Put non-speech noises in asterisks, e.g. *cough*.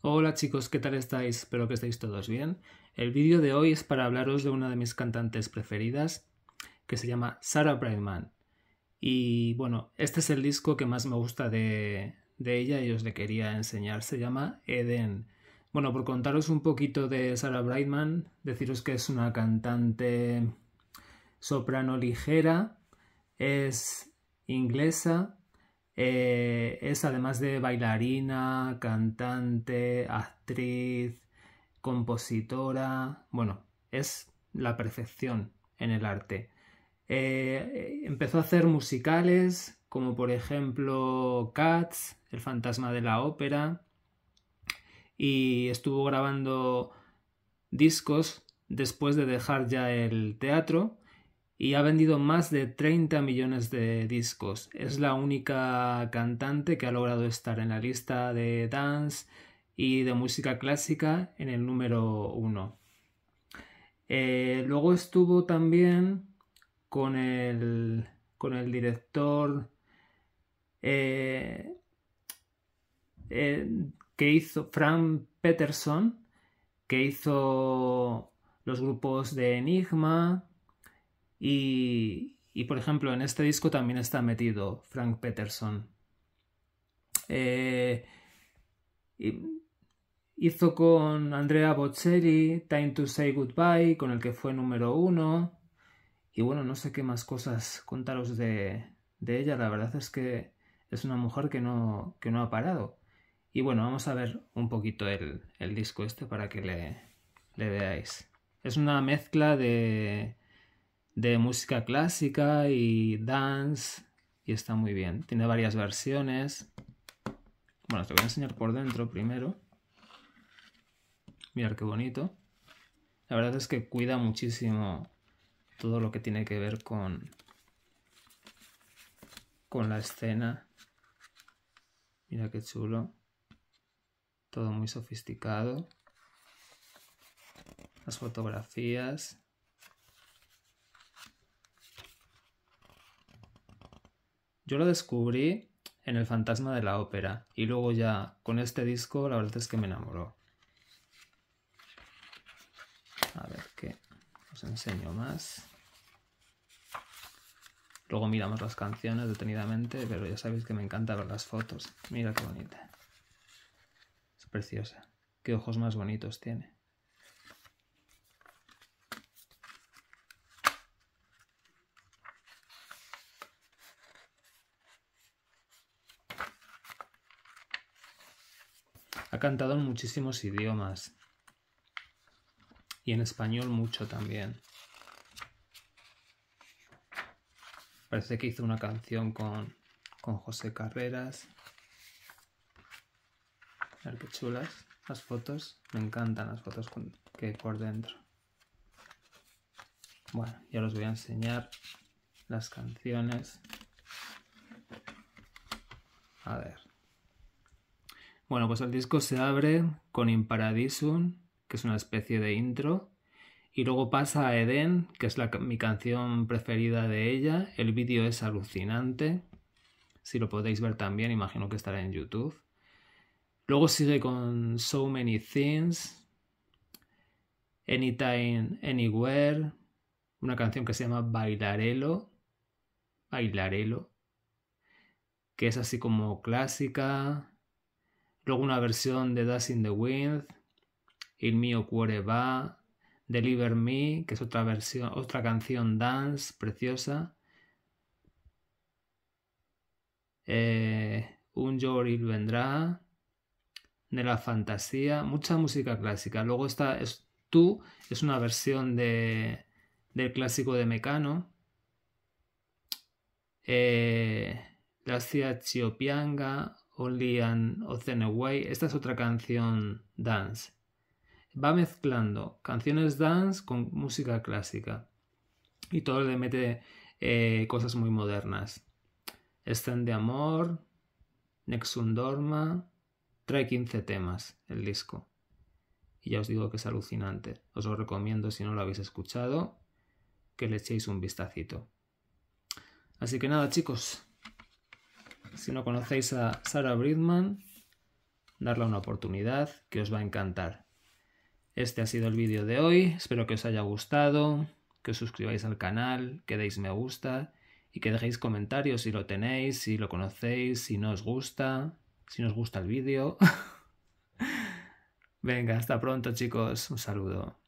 Hola chicos, ¿qué tal estáis? Espero que estéis todos bien. El vídeo de hoy es para hablaros de una de mis cantantes preferidas, que se llama Sarah Brightman. Y bueno, este es el disco que más me gusta de, de ella y os le quería enseñar. Se llama Eden. Bueno, por contaros un poquito de Sarah Brightman, deciros que es una cantante soprano ligera, es inglesa, eh, es además de bailarina, cantante, actriz, compositora. Bueno, es la perfección en el arte. Eh, empezó a hacer musicales como por ejemplo Cats, El fantasma de la ópera, y estuvo grabando discos después de dejar ya el teatro y ha vendido más de 30 millones de discos. Es la única cantante que ha logrado estar en la lista de dance y de música clásica en el número uno. Eh, luego estuvo también con el, con el director eh, eh, que hizo Frank Peterson, que hizo los grupos de Enigma, y, por ejemplo, en este disco también está metido Frank Peterson. Eh, hizo con Andrea Bocelli Time to Say Goodbye, con el que fue número uno. Y bueno, no sé qué más cosas contaros de, ella. La verdad es que es una mujer que no, que no ha parado. Y bueno, vamos a ver un poquito el, el disco este para que le veáis. Es una mezcla de, de música clásica y dance y está muy bien. Tiene varias versiones. Bueno, te voy a enseñar por dentro primero. Mirar qué bonito. La verdad es que cuida muchísimo todo lo que tiene que ver con con la escena. Mira qué chulo. Todo muy sofisticado. Las fotografías. Yo lo descubrí en El Fantasma de la Ópera y luego ya con este disco la verdad es que me enamoró. A ver qué os enseño más. Luego miramos las canciones detenidamente, pero ya sabéis que me encanta las fotos. Mira qué bonita. Es preciosa. Qué ojos más bonitos tiene. Ha cantado en muchísimos idiomas y en español mucho también. Parece que hizo una canción con, José Carreras. A qué chulas las fotos. Me encantan las fotos que hay por dentro. Bueno, ya os voy a enseñar las canciones. A ver. Bueno, pues el disco se abre con Imparadisum, que es una especie de intro, y luego pasa a Eden, que es mi canción preferida de ella. El vídeo es alucinante, si lo podéis ver también, imagino que estará en YouTube. Luego sigue con So Many Things, Anytime, Anywhere, una canción que se llama Bailarelo, Bailarelo, que es así como clásica, luego una versión de Das in the Wind, Il mio cuore va, Deliver Me, que es otra versión, otra canción dance preciosa. Eh, un un y vendrá, de la fantasía, mucha música clásica. Luego está es, Tú, es una versión del clásico de Mecano. Eh, la Chiopianga, Only an Ocean Away, esta es otra canción dance. Va mezclando canciones dance con música clásica y todo le mete eh, cosas muy modernas. Stand de Amor, Nexundorma. trae 15 temas el disco. Y ya os digo que es alucinante. Os lo recomiendo si no lo habéis escuchado, que le echéis un vistacito. Así que nada chicos, si no conocéis a Sarah Bridman, darle una oportunidad que os va a encantar. Este ha sido el vídeo de hoy, espero que os haya gustado, que os suscribáis al canal, que deis me gusta y que dejéis comentarios si lo tenéis, si lo conocéis, si no os gusta, si no os gusta el vídeo. *laughs* Venga, hasta pronto chicos, un saludo.